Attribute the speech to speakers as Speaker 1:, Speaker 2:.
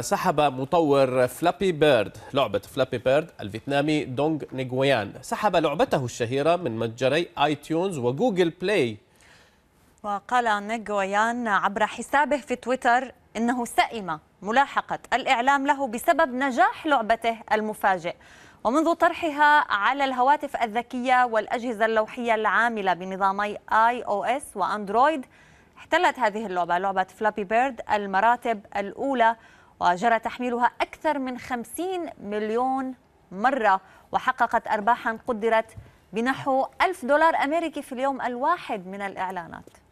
Speaker 1: سحب مطور فلابي بيرد لعبة فلابي بيرد الفيتنامي دونغ نيغويان سحب لعبته الشهيرة من متجري آي تيونز وجوجل بلاي
Speaker 2: وقال نيغويان عبر حسابه في تويتر إنه سئم ملاحقة الإعلام له بسبب نجاح لعبته المفاجئ ومنذ طرحها على الهواتف الذكية والأجهزة اللوحية العاملة بنظامي آي أو إس وأندرويد احتلت هذه اللعبة لعبة فلابي بيرد المراتب الأولى وجرى تحميلها أكثر من 50 مليون مرة وحققت أرباحا قدرت بنحو 1000 دولار أمريكي في اليوم الواحد من الإعلانات